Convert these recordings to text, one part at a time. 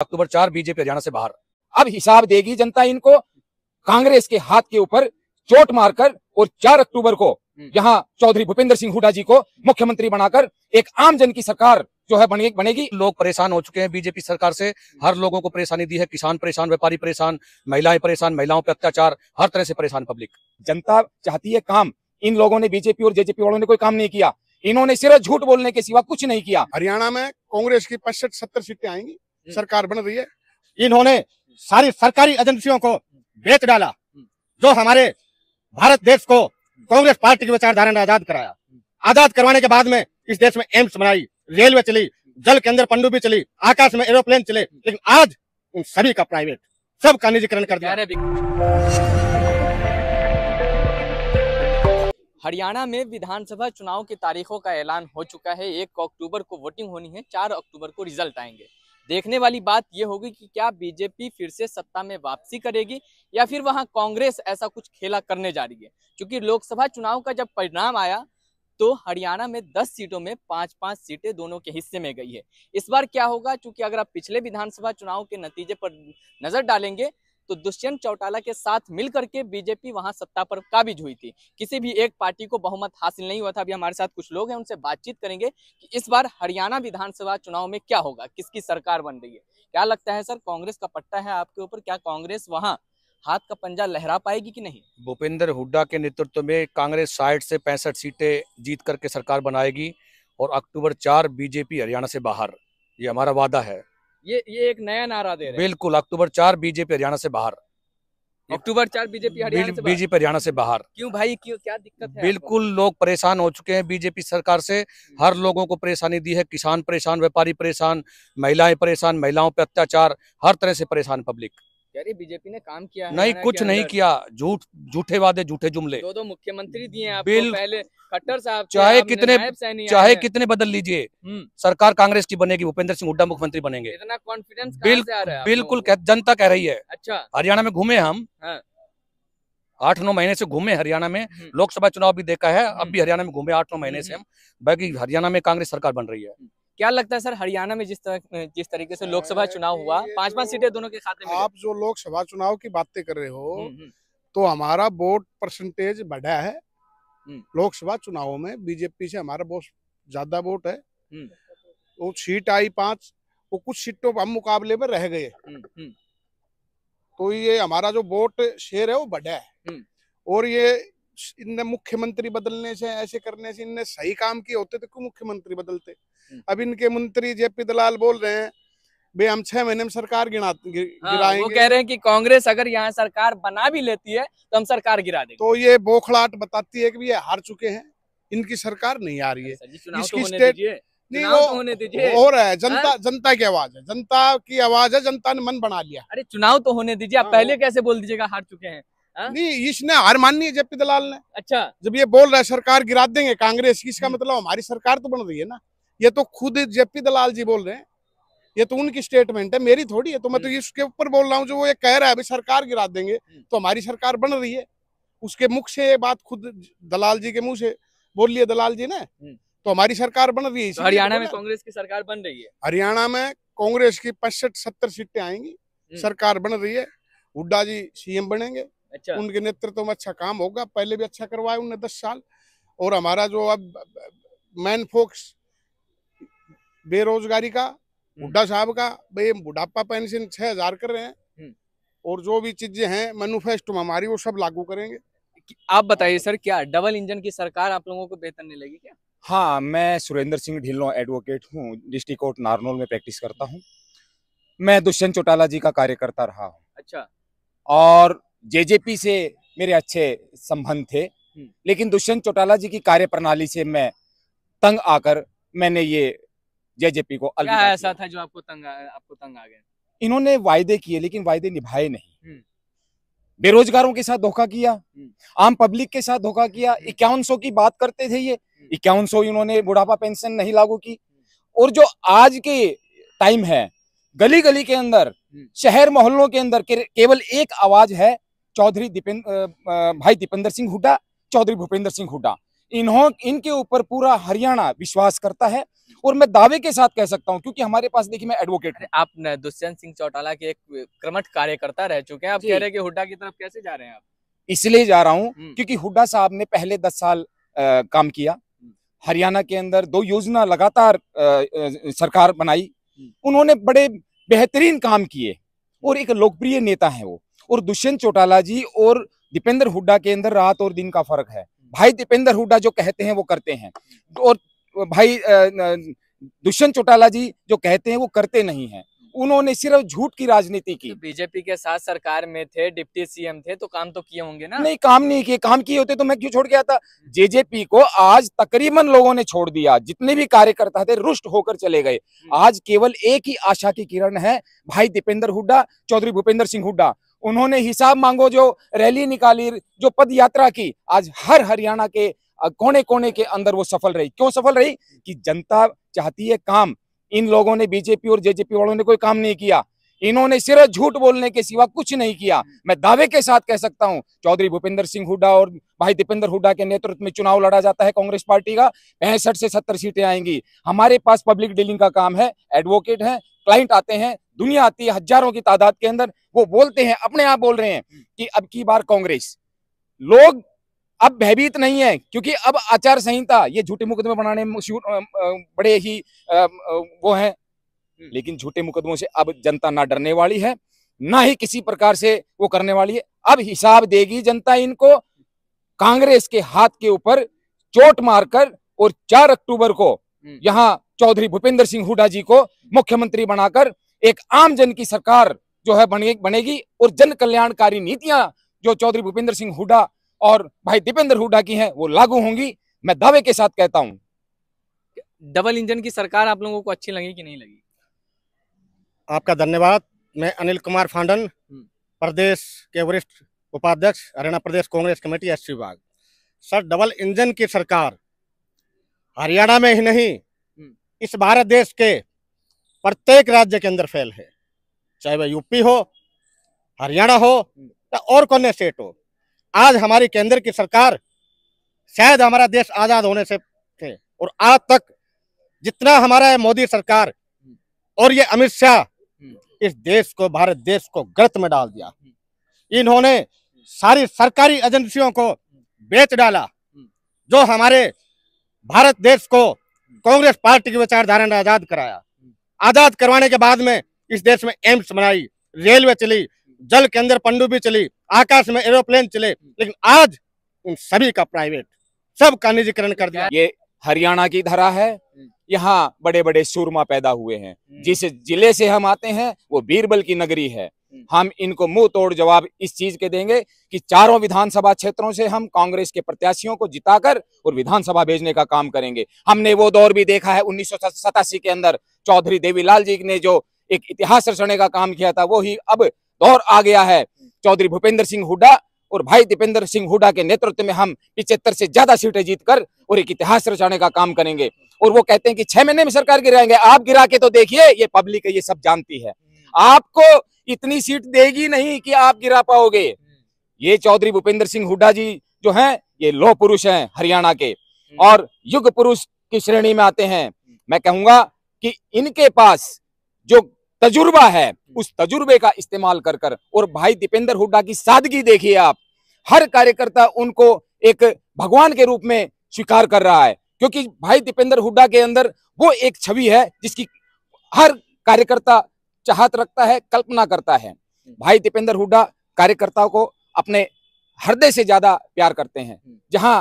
अक्टूबर चार बीजेपी हरियाणा से बाहर अब हिसाब देगी जनता इनको कांग्रेस के हाथ के ऊपर चोट मारकर और चार अक्टूबर को हम्म। यहाँ चौधरी भूपेंद्र सिंह हुडा जी को मुख्यमंत्री बनाकर एक आम जन की सरकार जो है बने, बनेगी लोग परेशान हो चुके हैं बीजेपी सरकार से हर लोगों को परेशानी दी है किसान परेशान व्यापारी परेशान महिलाएं परेशान महिलाओं पर अत्याचार हर तरह से परेशान पब्लिक जनता चाहती है काम इन लोगों ने बीजेपी और जेजेपी वालों ने कोई काम नहीं किया इन्होंने सिर्फ झूठ बोलने के सिवा कुछ नहीं किया हरियाणा में कांग्रेस की पैंसठ सत्तर सीटें आएंगी हम्म। सरकार बन रही है इन्होंने सारी सरकारी एजेंसियों को बेच डाला हम्म। जो हमारे भारत देश को कांग्रेस पार्टी की विचारधारा ने आजाद कराया हम्म। आजाद करवाने के बाद में इस देश में एम्स बनाई रेलवे चली जल के अंदर पंडुबी चली आकाश में एरोप्लेन चले लेकिन आज उन सभी का प्राइवेट सब का निजीकरण कर दिया हरियाणा में विधानसभा चुनाव की तारीखों का ऐलान हो चुका है एक अक्टूबर को वोटिंग होनी है चार अक्टूबर को रिजल्ट आएंगे देखने वाली बात यह होगी कि क्या बीजेपी फिर से सत्ता में वापसी करेगी या फिर वहां कांग्रेस ऐसा कुछ खेला करने जा रही है क्योंकि लोकसभा चुनाव का जब परिणाम आया तो हरियाणा में 10 सीटों में पांच पांच सीटें दोनों के हिस्से में गई है इस बार क्या होगा क्योंकि अगर आप पिछले विधानसभा चुनाव के नतीजे पर नजर डालेंगे तो दुष्यंत चौटाला के साथ मिलकर के बीजेपी वहां सत्ता पर काबिज हुई थी किसी भी एक पार्टी को बहुमत हासिल नहीं हुआ था अभी हमारे साथ कुछ लोग हैं उनसे बातचीत करेंगे कि इस बार हरियाणा विधानसभा चुनाव में क्या होगा किसकी सरकार बन रही है क्या लगता है सर कांग्रेस का पट्टा है आपके ऊपर क्या कांग्रेस वहाँ हाथ का पंजा लहरा पाएगी कि नहीं भूपेंद्र हुड्डा के नेतृत्व में कांग्रेस साठ से पैंसठ सीटें जीत करके सरकार बनाएगी और अक्टूबर चार बीजेपी हरियाणा से बाहर ये हमारा वादा है ये ये एक नया नारा दे रहे हैं बिल्कुल अक्टूबर चार बीजेपी हरियाणा से बाहर अक्टूबर चार बीजेपी हरियाणा बीजेपी हरियाणा से बाहर क्यों भाई क्यों क्या दिक्कत है बिल्कुल लोग परेशान हो चुके हैं बीजेपी सरकार से हर हम्म। लोगों को परेशानी दी है किसान परेशान व्यापारी परेशान महिलाएं परेशान महिलाओं पर अत्याचार हर तरह से परेशान पब्लिक रही बीजेपी ने काम किया नहीं कुछ नहीं किया झूठ झूठे वादे झूठे जुमले दो दो मुख्यमंत्री दिए बिल, पहले खट्टर साहब चाहे कितने चाहे कितने बदल लीजिए हम्म। सरकार कांग्रेस की बनेगी भूपेंद्र सिंह हुड्डा मुख्यमंत्री बनेंगे इतना कॉन्फिडेंस बिल, बिल्कुल जनता कह रही है अच्छा हरियाणा में घूमे हम हाँ। आठ नौ महीने से घूमे हरियाणा में हम्म। लोकसभा चुनाव भी देखा है अब भी हम्म। हरियाणा में घूमे आठ नौ महीने से हम बाकी हरियाणा में कांग्रेस सरकार बन रही है क्या लगता है सर हरियाणा में जिस तरह जिस तरीके से लोकसभा चुनाव हुआ पांच पांच तो सीटें दोनों के खाते में आप जो लोकसभा चुनाव की बातें कर रहे हो हम्म, हम्म। तो हमारा वोट परसेंटेज बढ़ा है हम्म। लोकसभा चुनाव में बीजेपी से हमारा बहुत ज्यादा वोट है वो सीट आई पांच वो कुछ सीटों पर हम मुकाबले में रह गए तो ये हमारा जो वोट शेयर है वो बढ़ा है और ये इनने मुख्यमंत्री बदलने से ऐसे करने से इनने सही काम किए होते तो क्यों मुख्यमंत्री बदलते हम्म। अब इनके मंत्री जेपी दलाल बोल रहे हैं भाई हम छह महीने में सरकार गिरा हाँ, वो कह रहे हैं कि कांग्रेस अगर यहाँ सरकार बना भी लेती है तो हम सरकार गिरा देंगे तो ये बोखलाट बताती है कि ये हार चुके हैं इनकी सरकार नहीं आ रही है अच्छा इसकी स्टेट तो नहीं वो तो होने दीजिए हो रहा है जनता हाँ? जनता की आवाज है जनता की आवाज है जनता ने मन बना लिया अरे चुनाव तो होने दीजिए आप हाँ, पहले कैसे बोल दीजिएगा हार चुके हैं हाँ? नहीं इसने हार माननी है जेपी दलाल ने अच्छा जब ये बोल रहा है सरकार गिरा देंगे कांग्रेस की इसका हम्म। मतलब हमारी सरकार तो बन रही है ना ये तो खुद जेपी दलाल जी बोल रहे हैं ये तो उनकी स्टेटमेंट है मेरी थोड़ी है तो मैं तो हम्म। इसके ऊपर बोल रहा हूँ जो वो ये कह रहा है अभी सरकार गिरा देंगे हम्म। तो हमारी सरकार बन रही है उसके मुख से ये बात खुद दलाल जी के मुंह से बोल लिया दलाल जी ने तो हमारी सरकार बन रही है तो हरियाणा तो में कांग्रेस की सरकार बन रही है हरियाणा में कांग्रेस की पैंसठ सत्तर सीटें आएंगी सरकार बन रही है हुड्डा जी सीएम बनेंगे अच्छा उनके नेतृत्व में अच्छा काम होगा पहले भी अच्छा करवाया उनने दस साल और हमारा जो अब मैन फोक्स बेरोजगारी का हम्म। बुढ़ा साहब का भाई बुढ़ापा पेंशन छह हजार कर रहे हैं हम्म। और जो भी चीजें हैं मैनुफेस्टो हमारी वो सब लागू करेंगे आप बताइए सर क्या डबल इंजन की सरकार आप लोगों को बेहतर नहीं लगी क्या हाँ मैं सुरेंद्र सिंह ढिल्लो एडवोकेट हूँ डिस्ट्रिक्ट कोर्ट नारनौल में प्रैक्टिस करता हूँ मैं दुष्यंत चौटाला जी का कार्यकर्ता रहा हूँ अच्छा और जेजेपी से मेरे अच्छे संबंध थे हम्म। लेकिन दुष्यंत चौटाला जी की कार्य प्रणाली से मैं तंग आकर मैंने ये जेजेपी को क्या ऐसा था जो आपको तंग आ, आपको तंग आ गया इन्होंने वायदे किए लेकिन वायदे निभाए नहीं हम्म। बेरोजगारों के साथ धोखा किया हम्म। आम पब्लिक के साथ धोखा किया इक्यावन की बात करते थे ये इक्यावन इन्होंने बुढ़ापा पेंशन नहीं लागू की और जो आज के टाइम है गली गली के अंदर शहर मोहल्लों के अंदर केवल एक आवाज है चौधरी दीपेंद्र भाई दीपेंद्र सिंह हुड्डा चौधरी भूपेंद्र सिंह हुड्डा इन्हों इनके ऊपर पूरा हरियाणा विश्वास करता है और मैं दावे के साथ कह सकता हूं क्योंकि हमारे पास देखिए मैं एडवोकेट आप दुष्यंत सिंह चौटाला के एक क्रमठ कार्यकर्ता रह चुके हैं आप कह रहे हैं कि हुड्डा की तरफ कैसे जा रहे हैं आप इसलिए जा रहा हूं हम्म। क्योंकि हुड्डा साहब ने पहले दस साल आ, काम किया हम्म। हरियाणा के अंदर दो योजना लगातार आ, आ, सरकार बनाई हम्म। उन्होंने बड़े बेहतरीन काम किए और एक लोकप्रिय नेता है वो और दुष्यंत चौटाला जी और दीपेंद्र हुड्डा के अंदर रात और दिन का फर्क है भाई दीपेंद्र हुड्डा जो कहते हैं वो करते हैं और भाई दुष्यंत चौटाला जी जो कहते हैं वो करते नहीं है उन्होंने सिर्फ झूठ की राजनीति की तो बीजेपी के साथ सरकार में थे डिप्टी सीएम थे तो काम तो किए होंगे ना नहीं काम नहीं किए काम किए होते तो मैं क्यों छोड़ गया था जेजेपी को आज तकरीबन लोगों ने छोड़ दिया जितने भी कार्यकर्ता थे रुष्ट होकर चले गए हम्म। आज केवल एक ही आशा की किरण है भाई दीपेंद्र हुड्डा चौधरी भूपेंद्र सिंह हुड्डा उन्होंने हिसाब मांगो जो रैली निकाली जो पद यात्रा की आज हर हरियाणा के कोने कोने के अंदर वो सफल रही क्यों सफल रही कि जनता चाहती है काम इन लोगों ने बीजेपी और जेजेपी वालों ने कोई काम नहीं किया इन्होंने सिर्फ झूठ बोलने के सिवा कुछ नहीं किया मैं दावे के साथ कह सकता हूं चौधरी भूपेंद्र सिंह हुड्डा और भाई दीपेंद्र हुड्डा के नेतृत्व में चुनाव लड़ा जाता है कांग्रेस पार्टी का पैंसठ से सत्तर सीटें आएंगी हमारे पास पब्लिक डीलिंग का काम है एडवोकेट है क्लाइंट आते हैं दुनिया आती है हजारों की तादाद के अंदर वो बोलते हैं अपने आप बोल रहे हैं कि अब की बार कांग्रेस लोग अब भयभीत नहीं है क्योंकि अब आचार संहिता ये झूठे मुकदमे बनाने बड़े ही वो हैं लेकिन झूठे मुकदमों से अब जनता ना डरने वाली है ना ही किसी प्रकार से वो करने वाली है अब हिसाब देगी जनता इनको कांग्रेस के हाथ के ऊपर चोट मारकर और 4 अक्टूबर को हम्म। यहाँ चौधरी भूपेंद्र सिंह हुडा जी को मुख्यमंत्री बनाकर एक आम जन की सरकार जो है बने, बनेगी और जन कल्याणकारी नीतियां जो चौधरी भूपेंद्र सिंह हुडा और भाई दीपेंद्र हुडा की हैं वो लागू होंगी मैं दावे के साथ कहता हूं डबल इंजन की सरकार आप लोगों को अच्छी लगी कि नहीं लगी आपका धन्यवाद मैं अनिल कुमार फांडन हम्म। प्रदेश के वरिष्ठ उपाध्यक्ष हरियाणा प्रदेश कांग्रेस कमेटी एस विभाग सर डबल इंजन की सरकार हरियाणा में ही नहीं इस भारत देश के प्रत्येक राज्य के अंदर फैल है चाहे वह यूपी हो हरियाणा हो या और कौन स्टेट हो आज हमारी केंद्र की सरकार शायद हमारा देश आजाद होने से थे और आज तक जितना हमारा है मोदी सरकार और ये अमित शाह इस देश को भारत देश को गर्त में डाल दिया इन्होंने सारी सरकारी एजेंसियों को बेच डाला जो हमारे भारत देश को कांग्रेस पार्टी की विचारधारा ने आजाद कराया आजाद करवाने के बाद में इस देश में एम्स बनाई रेलवे चली जल के अंदर पंडुबी चली आकाश में एरोप्लेन चले लेकिन आज उन सभी का प्राइवेट सब का निजीकरण कर दिया ये हरियाणा की धरा है यहाँ बड़े बड़े सूरमा पैदा हुए हैं हम्म। जिस जिले से हम आते हैं वो बीरबल की नगरी है हम्म। हम इनको मुंह तोड़ जवाब इस चीज के देंगे कि चारों विधानसभा क्षेत्रों से हम कांग्रेस के प्रत्याशियों को जिताकर और विधानसभा भेजने का काम करेंगे हमने वो दौर भी देखा है उन्नीस के अंदर चौधरी देवीलाल जी ने जो एक इतिहास रचने का काम किया था वो ही अब दौर आ गया है चौधरी भूपेंद्र सिंह हुड्डा और भाई दीपेंद्र सिंह हुडा के नेतृत्व में हम पिछहत्तर से ज्यादा सीटें जीतकर और एक इतिहास रचाने का काम करेंगे और वो कहते हैं कि छह महीने में सरकार गिराएंगे आप गिरा के तो देखिए ये पब्लिक ये सब जानती है आपको इतनी सीट देगी नहीं कि आप गिरा पाओगे ये चौधरी भूपेंद्र सिंह हुड्डा जी जो हैं ये लोह पुरुष हैं हरियाणा के हम्म। और युग पुरुष की श्रेणी में आते हैं मैं कहूंगा कि इनके पास जो तजुर्बा है उस तजुर्बे का इस्तेमाल कर कर और भाई दीपेंद्र हुड्डा की सादगी देखिए आप हर कार्यकर्ता उनको एक भगवान के रूप में स्वीकार कर रहा है क्योंकि भाई दीपेंद्र हुड्डा के अंदर वो एक छवि है जिसकी हर कार्यकर्ता चाहत रखता है कल्पना करता है भाई दीपेंद्र हुड्डा कार्यकर्ताओं को अपने हृदय से ज्यादा प्यार करते हैं हम्म। जहां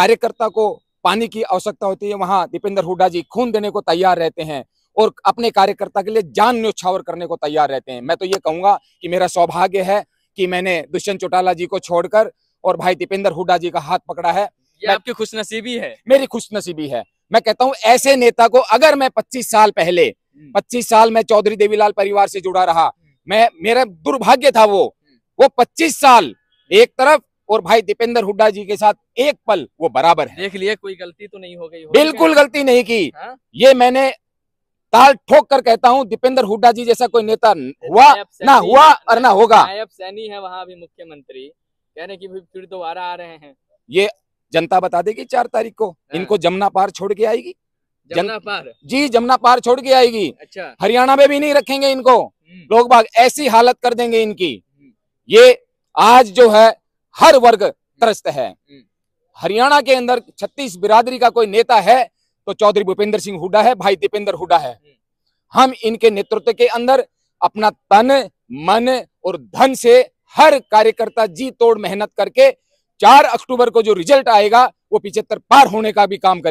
कार्यकर्ता को पानी की आवश्यकता होती है वहां दीपेंद्र हुड्डा जी खून देने को तैयार रहते हैं और अपने कार्यकर्ता के लिए जान न्योछावर करने को तैयार रहते हैं मैं तो ये कहूंगा कि मेरा सौभाग्य है कि मैंने दुष्यंत चौटाला जी को छोड़कर और भाई दीपेंद्र हुड्डा जी का हाथ पकड़ा है ये आपकी खुशनसीबी है मेरी खुशनसीबी है मैं कहता हूं ऐसे नेता को अगर मैं 25 साल पहले हम्म। पच्चीस साल मैं चौधरी देवीलाल परिवार से जुड़ा रहा हम्म। मैं मेरा दुर्भाग्य था वो हम्म। वो पच्चीस साल एक तरफ और भाई दीपेंद्र हुड्डा जी के साथ एक पल वो बराबर है देख लिए कोई गलती तो नहीं हो गई बिल्कुल गलती नहीं की हा? ये मैंने ताल ठोक कर कहता हूँ दीपेंद्र हुड्डा जी जैसा कोई नेता हुआ ना हुआ और ना होगा नायब सैनी है वहाँ भी मुख्यमंत्री कहने की फिर दोबारा आ रहे हैं ये जनता बता देगी चार तारीख को हाँ। इनको जमुना पार छोड़ के आएगी जमुना पार जी जमुना पार छोड़ के आएगी अच्छा हरियाणा में भी नहीं रखेंगे इनको हम्म। लोग बाग ऐसी हालत कर देंगे इनकी हम्म। ये आज जो है हर वर्ग त्रस्त है हम्म। हरियाणा के अंदर छत्तीस बिरादरी का कोई नेता है तो चौधरी भूपेंद्र सिंह हुडा है भाई दीपेंद्र हुडा है हम इनके नेतृत्व के अंदर अपना तन मन और धन से हर कार्यकर्ता जी तोड़ मेहनत करके चार अक्टूबर को जो रिजल्ट आएगा वो पिछहत्तर पार होने का भी काम करेगा